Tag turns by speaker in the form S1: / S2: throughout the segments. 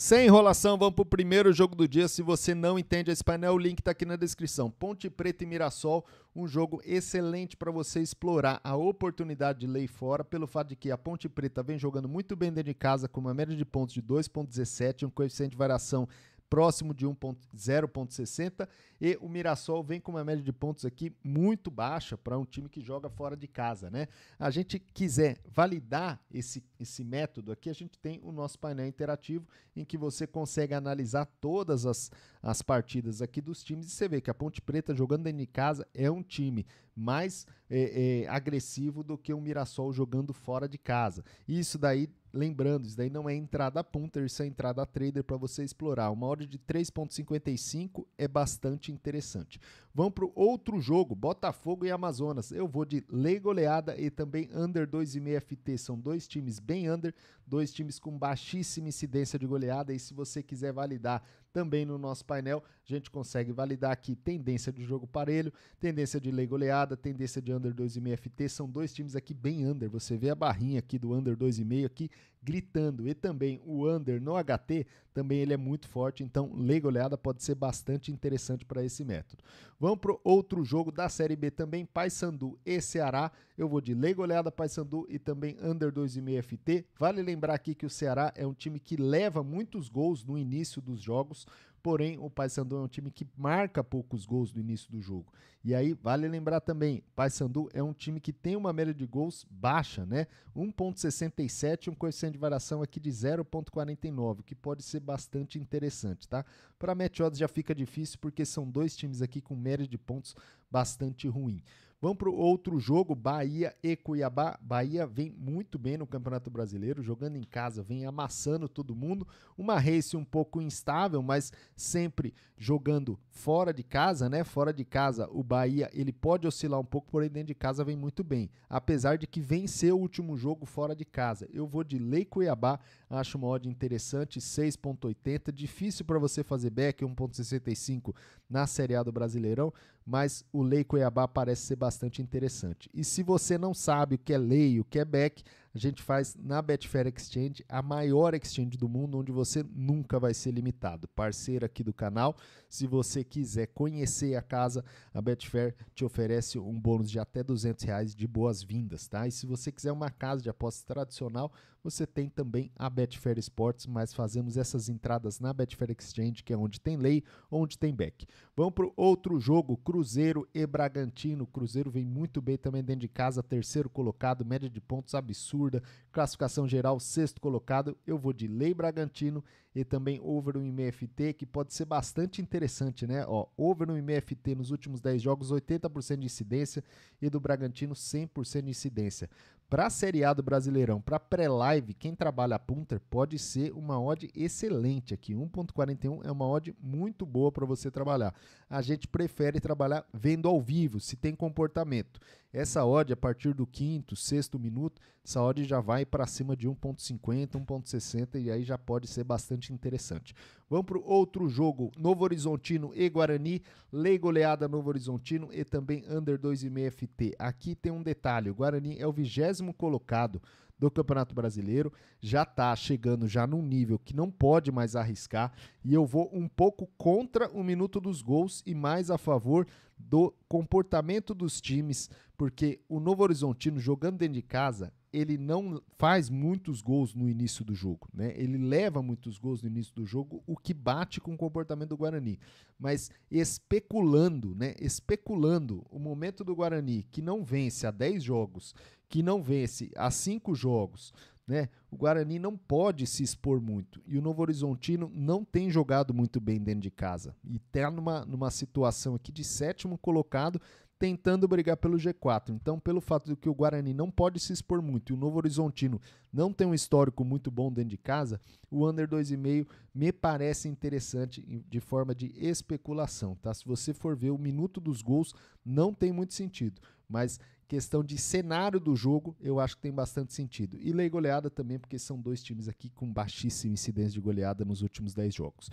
S1: Sem enrolação, vamos para o primeiro jogo do dia. Se você não entende esse painel, o link está aqui na descrição. Ponte Preta e Mirassol, um jogo excelente para você explorar a oportunidade de lei fora, pelo fato de que a Ponte Preta vem jogando muito bem dentro de casa, com uma média de pontos de 2,17, um coeficiente de variação próximo de 1.0.60. E o Mirassol vem com uma média de pontos aqui muito baixa para um time que joga fora de casa, né? A gente quiser validar esse, esse método aqui, a gente tem o nosso painel interativo em que você consegue analisar todas as, as partidas aqui dos times e você vê que a Ponte Preta jogando dentro de casa é um time mais é, é, agressivo do que o Mirassol jogando fora de casa. Isso daí lembrando, isso daí não é entrada punter, isso é entrada trader para você explorar. Uma ordem de 3.55 é bastante bastante interessante. Vamos para outro jogo, Botafogo e Amazonas. Eu vou de lei goleada e também under 2,5 FT. São dois times bem under, dois times com baixíssima incidência de goleada. E se você quiser validar também no nosso painel, a gente consegue validar aqui tendência de jogo parelho, tendência de lei goleada, tendência de under 2,5 FT. São dois times aqui bem under. Você vê a barrinha aqui do under 2,5 aqui gritando. E também o under no HT, também ele é muito forte, então lei goleada pode ser bastante interessante para esse método. Vamos para outro jogo da Série B também, Paysandu e Ceará. Eu vou de lei goleada, Paysandu e também under 2,5 FT. Vale lembrar lembrar aqui que o Ceará é um time que leva muitos gols no início dos jogos, porém o Paysandu é um time que marca poucos gols no início do jogo. E aí vale lembrar também, Paysandu é um time que tem uma média de gols baixa, né? 1.67, um coeficiente de variação aqui de 0.49, que pode ser bastante interessante, tá? Para match odds já fica difícil porque são dois times aqui com média de pontos bastante ruim. Vamos para o outro jogo, Bahia e Cuiabá. Bahia vem muito bem no Campeonato Brasileiro, jogando em casa, vem amassando todo mundo. Uma race um pouco instável, mas sempre jogando fora de casa, né? Fora de casa, o Bahia ele pode oscilar um pouco, porém dentro de casa vem muito bem. Apesar de que venceu o último jogo fora de casa. Eu vou de Lei Cuiabá Acho uma odd interessante, 6.80. Difícil para você fazer back 1.65 na Série A do Brasileirão, mas o Lei Cuiabá parece ser bastante interessante. E se você não sabe o que é lei e o que é back, a gente faz na Betfair Exchange, a maior exchange do mundo, onde você nunca vai ser limitado. parceiro aqui do canal, se você quiser conhecer a casa, a Betfair te oferece um bônus de até 200 reais de boas-vindas, tá? E se você quiser uma casa de apostas tradicional, você tem também a Betfair Sports, mas fazemos essas entradas na Betfair Exchange, que é onde tem lei, onde tem back. Vamos para outro jogo, Cruzeiro e Bragantino. Cruzeiro vem muito bem também dentro de casa, terceiro colocado, média de pontos absurda, classificação geral, sexto colocado. Eu vou de Lei Bragantino e também over o MFT, que pode ser bastante interessante interessante, né? Ó, over no MFT nos últimos 10 jogos, 80% de incidência e do Bragantino 100% de incidência. Para a Série A do Brasileirão, para pré-live, quem trabalha a punter pode ser uma odd excelente aqui. 1.41 é uma odd muito boa para você trabalhar. A gente prefere trabalhar vendo ao vivo, se tem comportamento. Essa odd, a partir do quinto, sexto minuto, essa odd já vai para cima de 1.50, 1.60 e aí já pode ser bastante interessante. Vamos para o outro jogo, Novo Horizontino e Guarani. Lei goleada Novo Horizontino e também under 2,5 FT. Aqui tem um detalhe, o Guarani é o vigésimo décimo colocado do Campeonato Brasileiro, já está chegando já num nível que não pode mais arriscar e eu vou um pouco contra o minuto dos gols e mais a favor do comportamento dos times, porque o Novo Horizontino jogando dentro de casa, ele não faz muitos gols no início do jogo, né? Ele leva muitos gols no início do jogo, o que bate com o comportamento do Guarani. Mas especulando, né? Especulando o momento do Guarani que não vence há 10 jogos que não vence há cinco jogos, né? O Guarani não pode se expor muito e o Novo Horizontino não tem jogado muito bem dentro de casa e está numa, numa situação aqui de sétimo colocado tentando brigar pelo G4. Então, pelo fato de que o Guarani não pode se expor muito e o Novo Horizontino não tem um histórico muito bom dentro de casa, o under 2,5 me parece interessante de forma de especulação, tá? Se você for ver o minuto dos gols, não tem muito sentido, mas questão de cenário do jogo, eu acho que tem bastante sentido. E lei goleada também, porque são dois times aqui com baixíssima incidência de goleada nos últimos 10 jogos.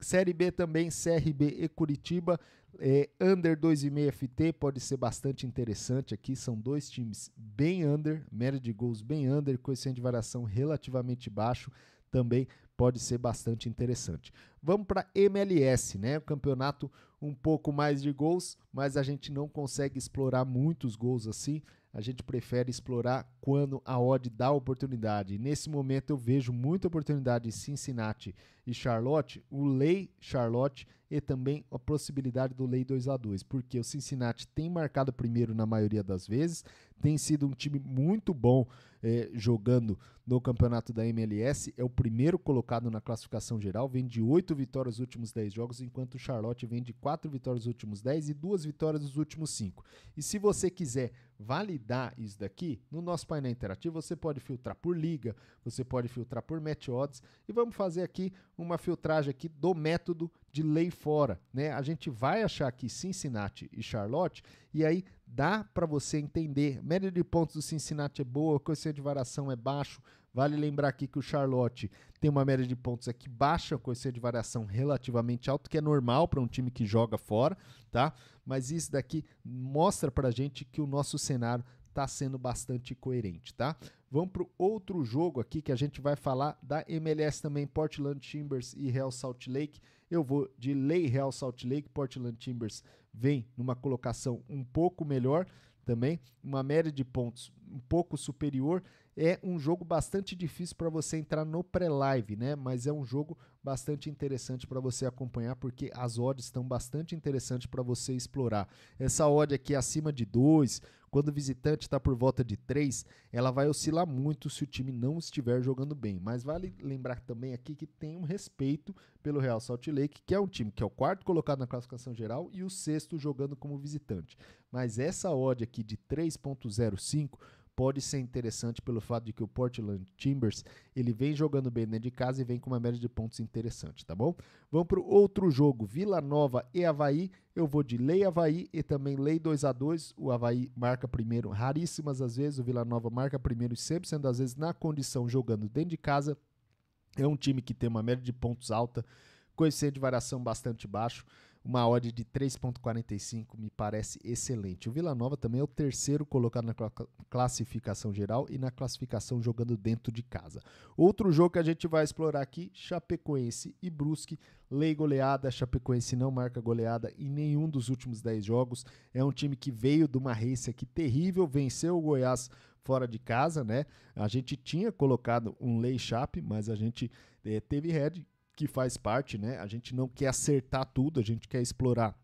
S1: Série B também, CRB e Curitiba. É, under 2,5 FT pode ser bastante interessante aqui. São dois times bem under, média de gols bem under, coeficiente de variação relativamente baixo também pode ser bastante interessante. Vamos para MLS, né? O campeonato um pouco mais de gols, mas a gente não consegue explorar muitos gols assim a gente prefere explorar quando a odd dá oportunidade. Nesse momento eu vejo muita oportunidade em Cincinnati e Charlotte, o lei Charlotte e também a possibilidade do lei 2 a 2, porque o Cincinnati tem marcado primeiro na maioria das vezes, tem sido um time muito bom eh, jogando no campeonato da MLS, é o primeiro colocado na classificação geral, vem de 8 vitórias nos últimos 10 jogos, enquanto o Charlotte vem de 4 vitórias nos últimos 10 e 2 vitórias nos últimos 5. E se você quiser validar isso daqui, no nosso painel interativo você pode filtrar por liga, você pode filtrar por match odds e vamos fazer aqui uma filtragem aqui do método de lei fora, né? A gente vai achar aqui Cincinnati e Charlotte e aí dá para você entender. Média de pontos do Cincinnati é boa, o coeficiente de variação é baixo. Vale lembrar aqui que o Charlotte tem uma média de pontos aqui baixa, o coeficiente de variação relativamente alto, que é normal para um time que joga fora, tá? Mas isso daqui mostra para gente que o nosso cenário está sendo bastante coerente, tá? Vamos para outro jogo aqui que a gente vai falar da MLS também, Portland Timbers e Real Salt Lake. Eu vou de Lei Real Salt Lake, Portland Timbers vem numa colocação um pouco melhor também, uma média de pontos um pouco superior. É um jogo bastante difícil para você entrar no pré-live, né? Mas é um jogo bastante interessante para você acompanhar, porque as odds estão bastante interessantes para você explorar. Essa odd aqui acima de 2, quando o visitante está por volta de 3, ela vai oscilar muito se o time não estiver jogando bem. Mas vale lembrar também aqui que tem um respeito pelo Real Salt Lake, que é um time que é o quarto colocado na classificação geral e o sexto jogando como visitante. Mas essa odd aqui de 3.05 pode ser interessante pelo fato de que o Portland Timbers ele vem jogando bem dentro de casa e vem com uma média de pontos interessante, tá bom? Vamos para o outro jogo, Vila Nova e Havaí. Eu vou de Lei Havaí e também Lei 2 a 2 O Havaí marca primeiro raríssimas às vezes, o Vila Nova marca primeiro sempre sendo às vezes na condição jogando dentro de casa. É um time que tem uma média de pontos alta, coeficiente de variação bastante baixo. Uma odd de 3,45 me parece excelente. O Vila Nova também é o terceiro colocado na classificação geral e na classificação jogando dentro de casa. Outro jogo que a gente vai explorar aqui: Chapecoense e Brusque. Lei goleada, Chapecoense não marca goleada em nenhum dos últimos 10 jogos. É um time que veio de uma race aqui terrível, venceu o Goiás fora de casa, né? A gente tinha colocado um Lei Chape, mas a gente eh, teve head que faz parte, né? A gente não quer acertar tudo, a gente quer explorar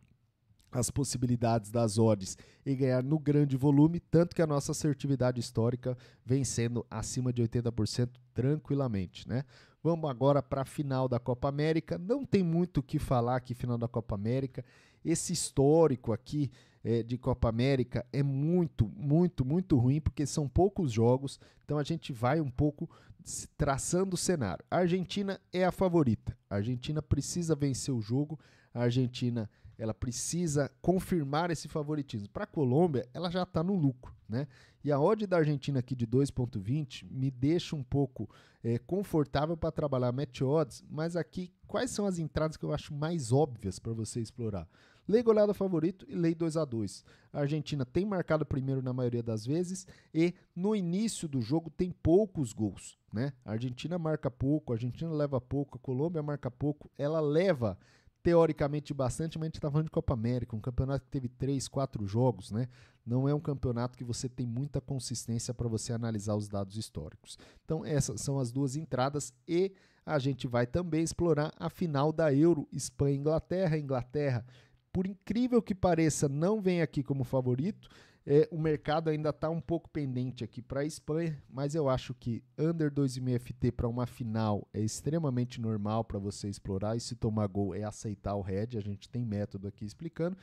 S1: as possibilidades das odds e ganhar no grande volume, tanto que a nossa assertividade histórica vem sendo acima de 80% tranquilamente, né? Vamos agora para a final da Copa América. Não tem muito o que falar aqui final da Copa América. Esse histórico aqui é, de Copa América é muito, muito, muito ruim, porque são poucos jogos, então a gente vai um pouco traçando o cenário. A Argentina é a favorita. A Argentina precisa vencer o jogo. A Argentina ela precisa confirmar esse favoritismo. Para a Colômbia, ela já está no lucro. Né? E a odd da Argentina aqui de 2,20 me deixa um pouco é, confortável para trabalhar match odds, mas aqui quais são as entradas que eu acho mais óbvias para você explorar? Lei goleada é favorito e lei 2 a 2 A Argentina tem marcado primeiro na maioria das vezes e no início do jogo tem poucos gols. Né? A Argentina marca pouco, a Argentina leva pouco, a Colômbia marca pouco, ela leva teoricamente bastante, mas a gente está falando de Copa América, um campeonato que teve 3, 4 jogos, né? Não é um campeonato que você tem muita consistência para você analisar os dados históricos. Então, essas são as duas entradas e a gente vai também explorar a final da Euro Espanha Inglaterra, Inglaterra por incrível que pareça, não vem aqui como favorito. É, o mercado ainda está um pouco pendente aqui para a Espanha, mas eu acho que under 2,5 FT para uma final é extremamente normal para você explorar e se tomar gol é aceitar o head. A gente tem método aqui explicando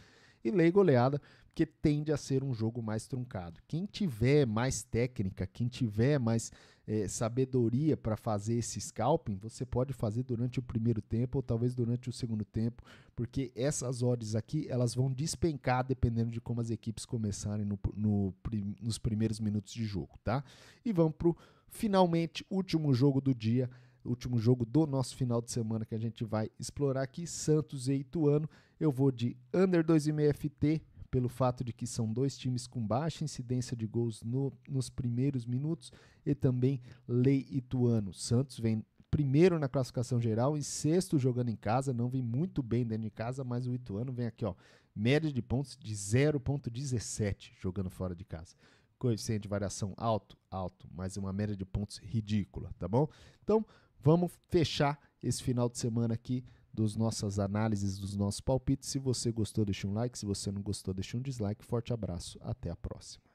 S1: e lei goleada, porque tende a ser um jogo mais truncado. Quem tiver mais técnica, quem tiver mais é, sabedoria para fazer esse scalping, você pode fazer durante o primeiro tempo ou talvez durante o segundo tempo, porque essas odds aqui elas vão despencar dependendo de como as equipes começarem no, no, nos primeiros minutos de jogo, tá? E vamos para o finalmente último jogo do dia último jogo do nosso final de semana que a gente vai explorar aqui, Santos e Ituano. Eu vou de under 2,5 FT, pelo fato de que são dois times com baixa incidência de gols no, nos primeiros minutos, e também Lei Ituano. Santos vem primeiro na classificação geral e sexto jogando em casa, não vem muito bem dentro de casa, mas o Ituano vem aqui, ó, média de pontos de 0.17 jogando fora de casa coeficiente de variação alto, alto, mas uma média de pontos ridícula, tá bom? Então, vamos fechar esse final de semana aqui dos nossas análises, dos nossos palpites. Se você gostou, deixa um like. Se você não gostou, deixa um dislike. Forte abraço. Até a próxima.